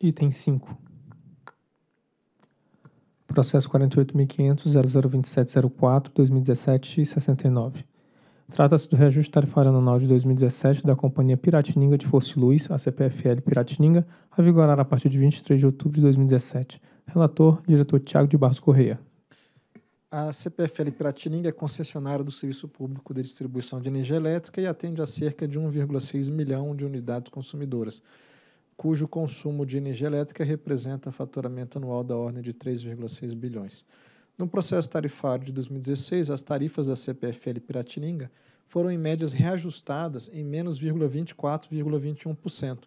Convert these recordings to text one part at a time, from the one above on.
Item 5. Processo 48.500.0027.04.2017.69. Trata-se do reajuste tarifário anual de 2017 da Companhia Piratininga de Força e Luz, a CPFL Piratininga, a vigorar a partir de 23 de outubro de 2017. Relator, diretor Tiago de Barros Correia. A CPFL Piratininga é concessionária do Serviço Público de Distribuição de Energia Elétrica e atende a cerca de 1,6 milhão de unidades consumidoras cujo consumo de energia elétrica representa faturamento anual da ordem de 3,6 bilhões. No processo tarifário de 2016, as tarifas da CPFL Piratininga foram em médias reajustadas em menos 24,21%,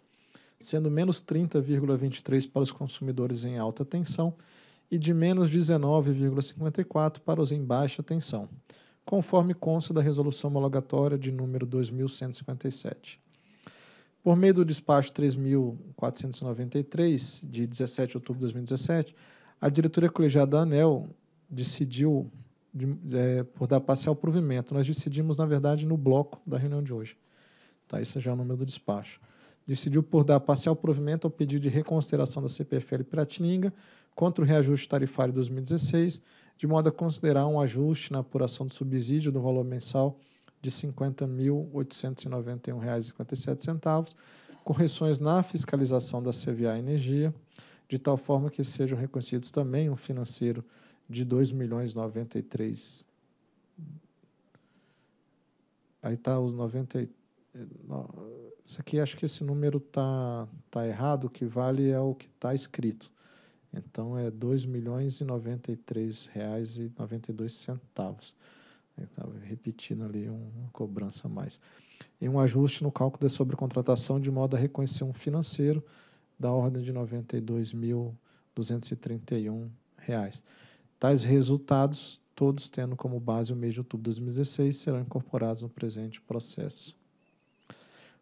sendo menos 30,23 para os consumidores em alta tensão e de menos 19,54 para os em baixa tensão, conforme consta da resolução homologatória de número 2157. Por meio do despacho 3.493, de 17 de outubro de 2017, a diretoria colegiada da ANEL decidiu de, é, por dar parcial provimento. Nós decidimos, na verdade, no bloco da reunião de hoje. Tá, isso é já é o número do despacho. Decidiu por dar parcial provimento ao pedido de reconsideração da CPFL Piratininga contra o reajuste tarifário 2016, de modo a considerar um ajuste na apuração do subsídio do valor mensal de R$ 50.891,57, correções na fiscalização da CVA Energia, de tal forma que sejam reconhecidos também um financeiro de R$ 2.093. Aí está os 90. Isso aqui, acho que esse número tá, tá errado, o que vale é o que está escrito. Então é R$ 2.093,92. Estava repetindo ali uma cobrança a mais. E um ajuste no cálculo da sobrecontratação de modo a reconhecer um financeiro da ordem de R$ 92.231. Tais resultados, todos tendo como base o mês de outubro de 2016, serão incorporados no presente processo.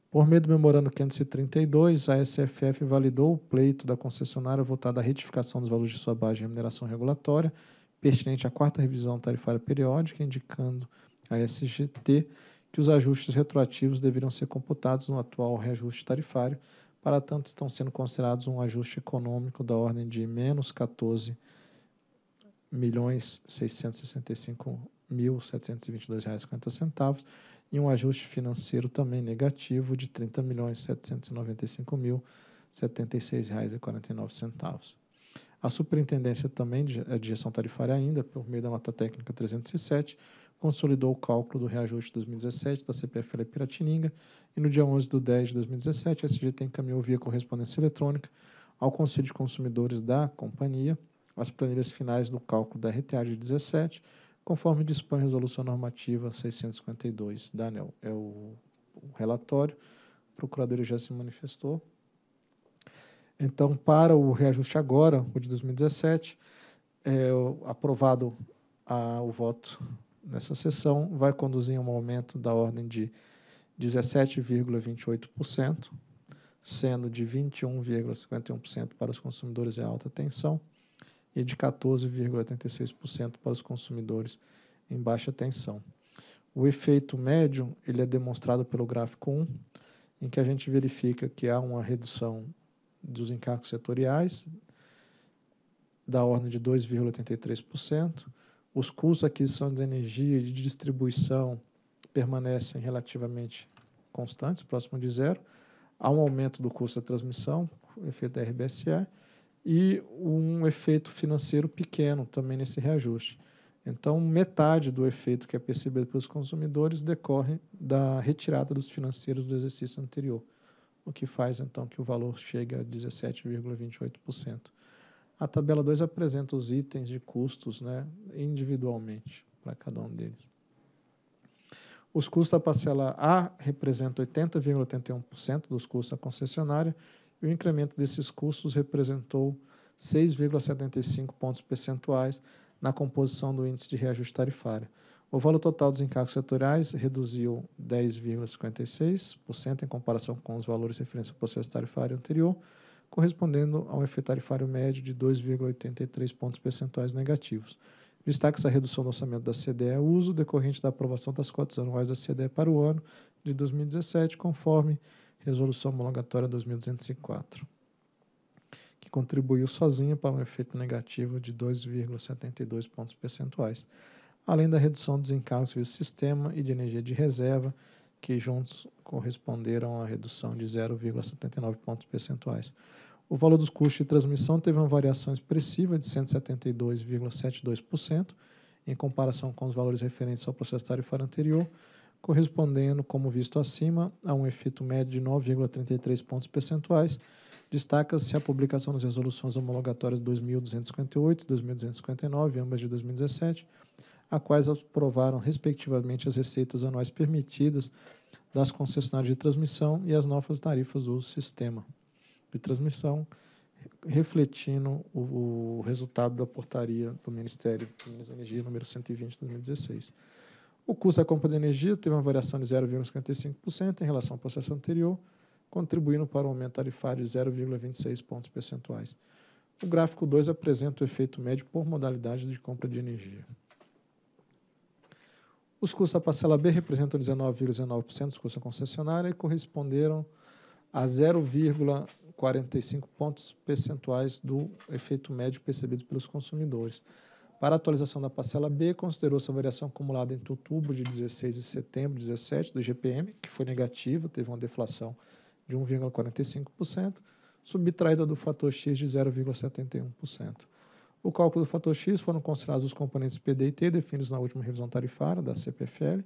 Por meio do memorando 532, a SFF validou o pleito da concessionária voltado à retificação dos valores de sua base de remuneração regulatória pertinente à quarta revisão tarifária periódica, indicando a SGT que os ajustes retroativos deveriam ser computados no atual reajuste tarifário, para tanto estão sendo considerados um ajuste econômico da ordem de menos 14 milhões 665 mil R$ 722,50 e um ajuste financeiro também negativo de R$ centavos. A Superintendência também eh, de Gestão Tarifária ainda, por meio da nota técnica 307, consolidou o cálculo do reajuste 2017 da CPFL Piratininga e no dia 11 de 10 de 2017 a SGT encaminhou via correspondência eletrônica ao Conselho de Consumidores da companhia as planilhas finais do cálculo da RTA de 17, conforme dispõe a Resolução Normativa 652 da ANEL. É o, o relatório, o procurador já se manifestou, então, para o reajuste agora, o de 2017, é, aprovado a, o voto nessa sessão, vai conduzir a um aumento da ordem de 17,28%, sendo de 21,51% para os consumidores em alta tensão e de 14,86% para os consumidores em baixa tensão. O efeito médio ele é demonstrado pelo gráfico 1, em que a gente verifica que há uma redução dos encargos setoriais, da ordem de 2,83%. Os custos de aquisição de energia e de distribuição permanecem relativamente constantes, próximo de zero. Há um aumento do custo da transmissão, o efeito da RBSE, e um efeito financeiro pequeno também nesse reajuste. Então, metade do efeito que é percebido pelos consumidores decorre da retirada dos financeiros do exercício anterior o que faz então que o valor chegue a 17,28%. A tabela 2 apresenta os itens de custos né, individualmente para cada um deles. Os custos da parcela A representam 80,81% dos custos da concessionária e o incremento desses custos representou 6,75 pontos percentuais na composição do índice de reajuste tarifário. O valor total dos encargos setoriais reduziu 10,56% em comparação com os valores referentes ao processo tarifário anterior, correspondendo a um efeito tarifário médio de 2,83 pontos percentuais negativos. Destaque essa redução do orçamento da CDE uso decorrente da aprovação das cotas anuais da CDE para o ano de 2017, conforme Resolução Homologatória 2204, que contribuiu sozinha para um efeito negativo de 2,72 pontos percentuais além da redução dos encargos do sistema e de energia de reserva, que juntos corresponderam a redução de 0,79 pontos percentuais. O valor dos custos de transmissão teve uma variação expressiva de 172,72%, em comparação com os valores referentes ao processo tarifário anterior, correspondendo, como visto acima, a um efeito médio de 9,33 pontos percentuais. Destaca-se a publicação das resoluções homologatórias 2258 e 2259, ambas de 2017, a quais aprovaram, respectivamente, as receitas anuais permitidas das concessionárias de transmissão e as novas tarifas do sistema de transmissão, refletindo o, o resultado da portaria do Ministério de Minas e Energia número 120 de 2016. O custo da compra de energia teve uma variação de 0,55% em relação ao processo anterior, contribuindo para o um aumento tarifário de 0,26 pontos percentuais. O gráfico 2 apresenta o efeito médio por modalidade de compra de energia. Os custos da parcela B representam 19,19% dos custos da concessionária e corresponderam a 0,45 pontos percentuais do efeito médio percebido pelos consumidores. Para a atualização da parcela B, considerou-se a variação acumulada entre outubro de 16 e setembro de 17 do GPM, que foi negativa, teve uma deflação de 1,45%, subtraída do fator X de 0,71%. O cálculo do fator X foram considerados os componentes PD e T definidos na última revisão tarifária da CPFL,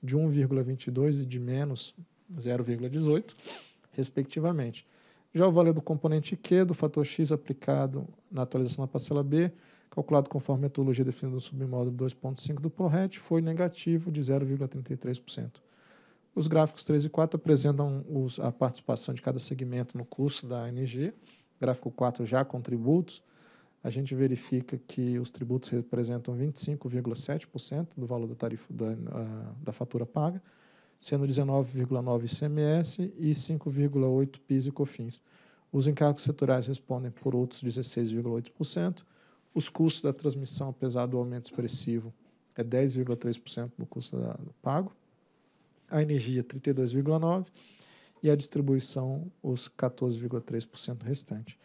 de 1,22 e de menos 0,18, respectivamente. Já o valor do componente Q do fator X aplicado na atualização da parcela B, calculado conforme a metodologia definida no submódulo 2.5 do ProRet, foi negativo de 0,33%. Os gráficos 3 e 4 apresentam os, a participação de cada segmento no custo da energia. Gráfico 4 já contributos. tributos, a gente verifica que os tributos representam 25,7% do valor da tarifa da, da fatura paga, sendo 19,9% ICMS e 5,8% PIS e COFINS. Os encargos setoriais respondem por outros 16,8%. Os custos da transmissão, apesar do aumento expressivo, é 10,3% do custo da, do pago. A energia, 32,9%. E a distribuição, os 14,3% restante.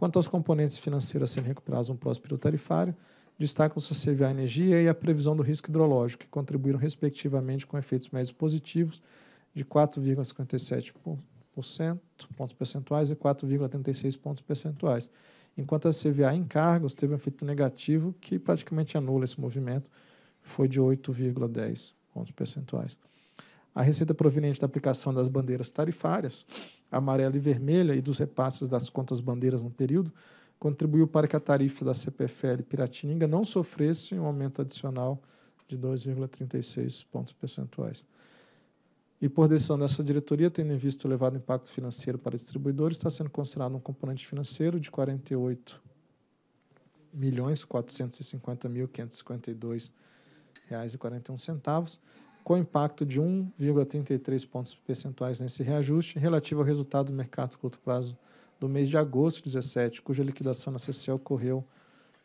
Quanto aos componentes financeiros a serem recuperados no próximo período tarifário, destacam-se a CVA Energia e a previsão do risco hidrológico, que contribuíram respectivamente com efeitos médios positivos de 4,57 pontos percentuais e 4,36 pontos percentuais. Enquanto a CVA em cargos teve um efeito negativo que praticamente anula esse movimento, foi de 8,10 pontos percentuais. A receita proveniente da aplicação das bandeiras tarifárias amarela e vermelha e dos repasses das contas bandeiras no período, contribuiu para que a tarifa da CPFL Piratininga não sofresse um aumento adicional de 2,36 pontos percentuais. E por decisão dessa diretoria, tendo em vista o elevado impacto financeiro para distribuidores, está sendo considerado um componente financeiro de 48 milhões 450 mil 552 reais e 41 centavos com impacto de 1,33 pontos percentuais nesse reajuste, relativo ao resultado do mercado curto prazo do mês de agosto 2017, cuja liquidação na CCL ocorreu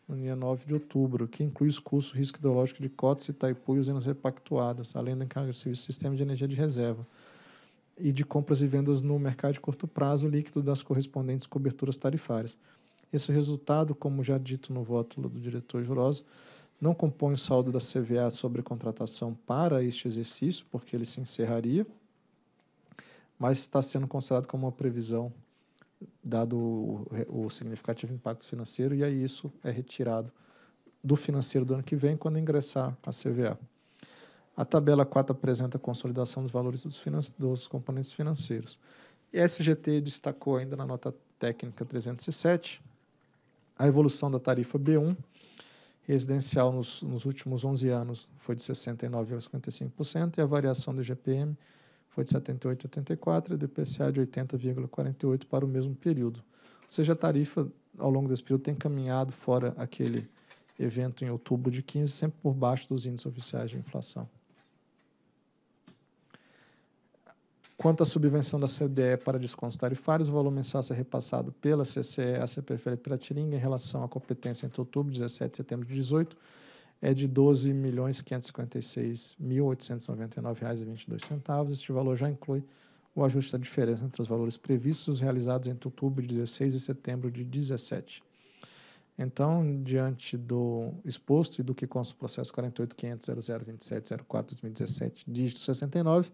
no dia 9 de outubro, que inclui os custos risco hidrológico de cotas, Itaipu e usinas repactuadas, além do encargo de serviço sistema de energia de reserva e de compras e vendas no mercado de curto prazo líquido das correspondentes coberturas tarifárias. Esse resultado, como já dito no voto do diretor Jurosa, não compõe o saldo da CVA sobre contratação para este exercício, porque ele se encerraria, mas está sendo considerado como uma previsão, dado o, o significativo impacto financeiro, e aí isso é retirado do financeiro do ano que vem, quando ingressar a CVA. A tabela 4 apresenta a consolidação dos valores dos, dos componentes financeiros. E a SGT destacou ainda na nota técnica 307 a evolução da tarifa B1, residencial nos, nos últimos 11 anos foi de 69,55% e a variação do GPM foi de 78,84% e do IPCA de 80,48% para o mesmo período. Ou seja, a tarifa ao longo desse período tem caminhado fora aquele evento em outubro de 15, sempre por baixo dos índices oficiais de inflação. Quanto à subvenção da CDE para descontos tarifários, o volume mensal ser repassado pela CCE à CPFL Piratininga em relação à competência entre outubro, 17 e setembro de 18, é de R$ 12.556.899,22. Este valor já inclui o ajuste da diferença entre os valores previstos realizados entre outubro de 16 e setembro de 17. Então, diante do exposto e do que consta o processo 48.500.0027.04.2017, dígito 69,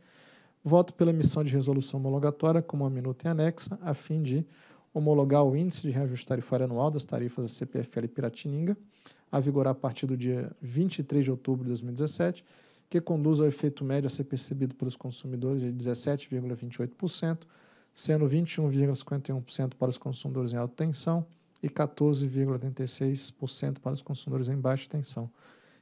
Voto pela emissão de resolução homologatória, como a minuta em anexa, a fim de homologar o índice de reajuste tarifário anual das tarifas da CPFL Piratininga, a vigorar a partir do dia 23 de outubro de 2017, que conduz ao efeito médio a ser percebido pelos consumidores de 17,28%, sendo 21,51% para os consumidores em alta tensão e 14,86% para os consumidores em baixa tensão.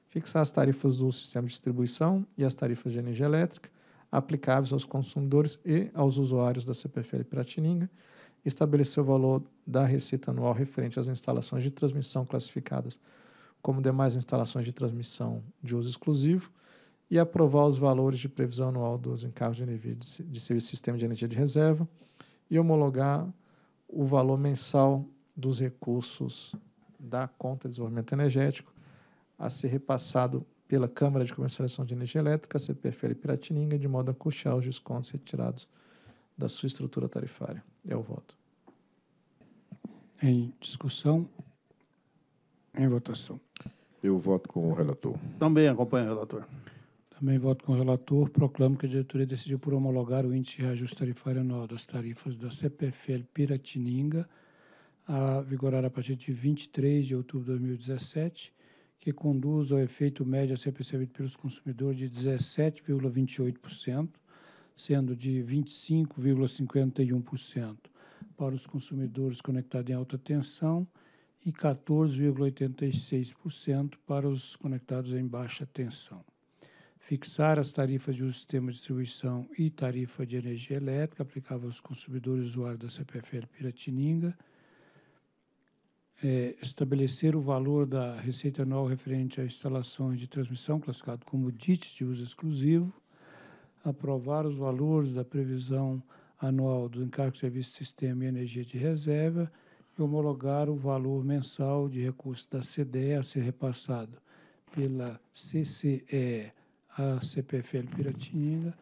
Fixar as tarifas do sistema de distribuição e as tarifas de energia elétrica, aplicáveis aos consumidores e aos usuários da CPFL Piratininga, estabeleceu o valor da receita anual referente às instalações de transmissão classificadas como demais instalações de transmissão de uso exclusivo e aprovar os valores de previsão anual dos encargos de energia de serviço de sistema de energia de reserva e homologar o valor mensal dos recursos da conta de desenvolvimento energético a ser repassado pela Câmara de Comercialização de Energia Elétrica, CPFL Piratininga, de modo a custear os descontos retirados da sua estrutura tarifária. É o voto. Em discussão? Em votação. Eu voto com o relator. Também acompanho o relator. Também voto com o relator. Proclamo que a diretoria decidiu por homologar o índice de reajuste tarifário anual das tarifas da CPFL Piratininga a vigorar a partir de 23 de outubro de 2017 que conduz ao efeito médio a ser percebido pelos consumidores de 17,28%, sendo de 25,51% para os consumidores conectados em alta tensão e 14,86% para os conectados em baixa tensão. Fixar as tarifas de sistema de distribuição e tarifa de energia elétrica aplicável aos consumidores usuários da CPFL Piratininga é, estabelecer o valor da receita anual referente a instalações de transmissão, classificado como DIT de uso exclusivo, aprovar os valores da previsão anual do encargo de serviço de sistema e energia de reserva e homologar o valor mensal de recursos da CDE a ser repassado pela CCE à CPFL Piratininga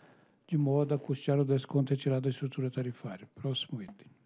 de modo a custear o desconto retirado da estrutura tarifária. Próximo item.